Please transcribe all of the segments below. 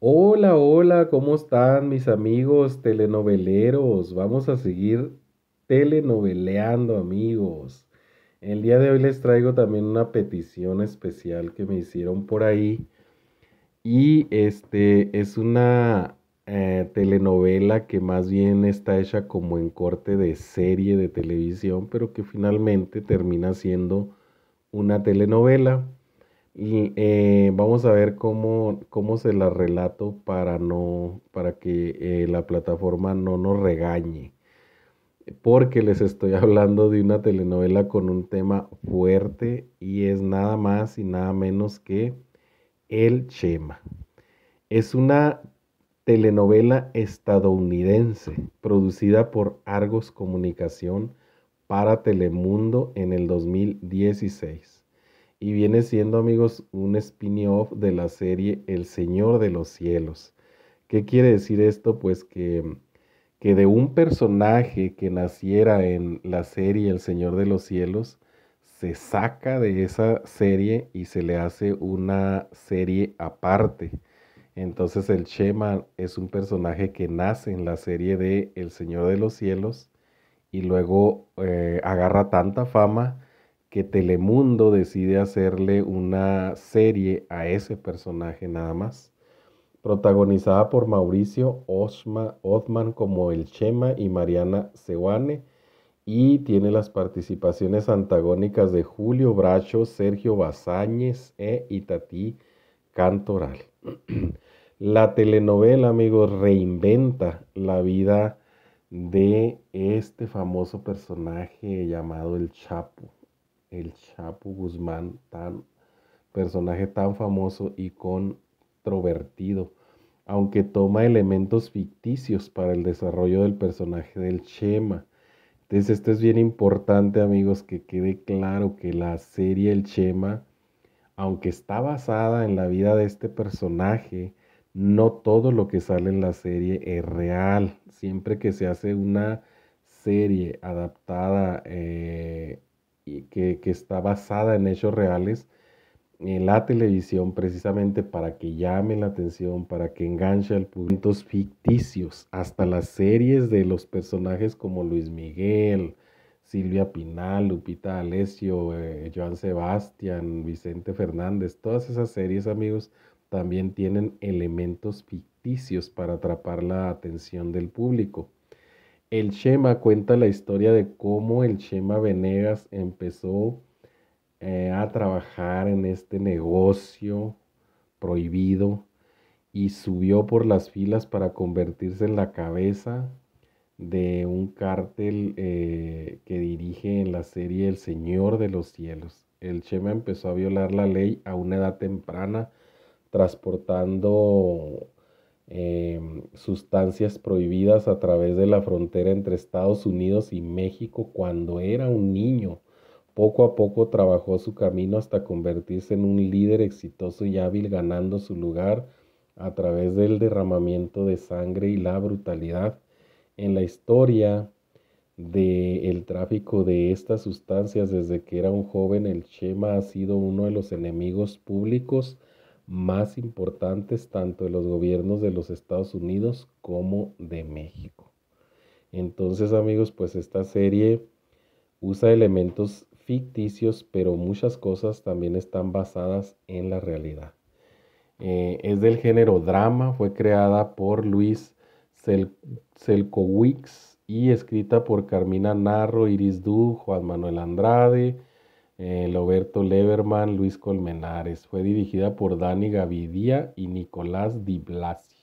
Hola, hola, ¿cómo están mis amigos telenoveleros? Vamos a seguir telenoveleando, amigos. El día de hoy les traigo también una petición especial que me hicieron por ahí. Y este es una eh, telenovela que más bien está hecha como en corte de serie de televisión, pero que finalmente termina siendo una telenovela. Y eh, vamos a ver cómo, cómo se la relato para, no, para que eh, la plataforma no nos regañe. Porque les estoy hablando de una telenovela con un tema fuerte y es nada más y nada menos que El Chema. Es una telenovela estadounidense producida por Argos Comunicación para Telemundo en el 2016 y viene siendo amigos un spin-off de la serie El Señor de los Cielos. ¿Qué quiere decir esto? Pues que, que de un personaje que naciera en la serie El Señor de los Cielos, se saca de esa serie y se le hace una serie aparte. Entonces el Shema es un personaje que nace en la serie de El Señor de los Cielos y luego eh, agarra tanta fama que Telemundo decide hacerle una serie a ese personaje nada más, protagonizada por Mauricio Osma, Othman como el Chema y Mariana Sewane, y tiene las participaciones antagónicas de Julio Bracho, Sergio Bazáñez e Itatí Cantoral. la telenovela, amigos, reinventa la vida de este famoso personaje llamado el Chapo el Chapo Guzmán, tan personaje tan famoso y controvertido, aunque toma elementos ficticios para el desarrollo del personaje del Chema. Entonces esto es bien importante amigos que quede claro que la serie El Chema, aunque está basada en la vida de este personaje, no todo lo que sale en la serie es real. Siempre que se hace una serie adaptada eh, que, está basada en hechos reales en la televisión precisamente para que llame la atención, para que enganche al público. ficticios, hasta las series de los personajes como Luis Miguel, Silvia Pinal, Lupita Alessio, eh, Joan Sebastián, Vicente Fernández, todas esas series, amigos, también tienen elementos ficticios para atrapar la atención del público. El Chema cuenta la historia de cómo el Chema Venegas empezó eh, a trabajar en este negocio prohibido y subió por las filas para convertirse en la cabeza de un cártel eh, que dirige en la serie El Señor de los Cielos. El Chema empezó a violar la ley a una edad temprana, transportando eh, sustancias prohibidas a través de la frontera entre Estados Unidos y México cuando era un niño. Poco a poco trabajó su camino hasta convertirse en un líder exitoso y hábil ganando su lugar a través del derramamiento de sangre y la brutalidad. En la historia del tráfico de estas sustancias desde que era un joven, el Chema ha sido uno de los enemigos públicos más importantes tanto de los gobiernos de los Estados Unidos como de México. Entonces amigos, pues esta serie usa elementos ficticios, pero muchas cosas también están basadas en la realidad. Eh, es del género drama, fue creada por Luis Sel y escrita por Carmina Narro, Iris Du, Juan Manuel Andrade, Loberto Roberto Leverman, Luis Colmenares. Fue dirigida por Dani Gavidia y Nicolás Di Blasi.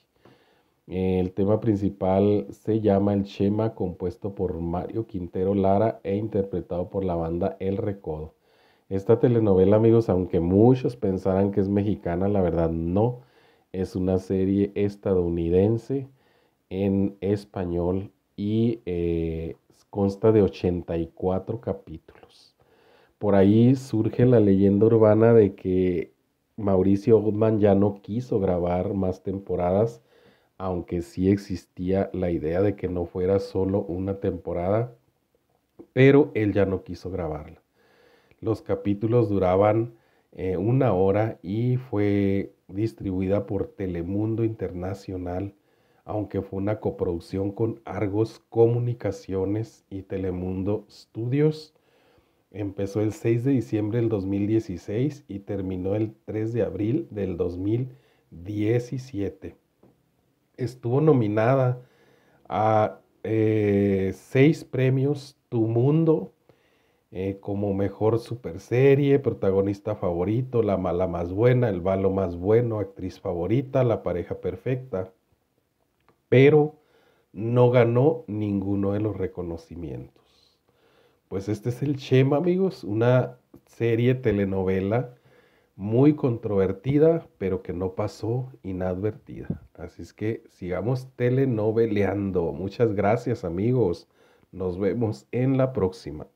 el tema principal se llama El Chema, compuesto por Mario Quintero Lara e interpretado por la banda El Recodo. Esta telenovela, amigos, aunque muchos pensaran que es mexicana, la verdad no. Es una serie estadounidense en español y eh, consta de 84 capítulos. Por ahí surge la leyenda urbana de que Mauricio Goodman ya no quiso grabar más temporadas, aunque sí existía la idea de que no fuera solo una temporada, pero él ya no quiso grabarla. Los capítulos duraban eh, una hora y fue distribuida por Telemundo Internacional, aunque fue una coproducción con Argos Comunicaciones y Telemundo Studios Empezó el 6 de diciembre del 2016 y terminó el 3 de abril del 2017. Estuvo nominada a eh, seis premios Tu Mundo eh, como mejor Superserie, protagonista favorito, la mala más buena, el balo más bueno, actriz favorita, la pareja perfecta. Pero no ganó ninguno de los reconocimientos pues este es el Chema, amigos, una serie telenovela muy controvertida, pero que no pasó inadvertida. Así es que sigamos telenoveleando. Muchas gracias, amigos. Nos vemos en la próxima.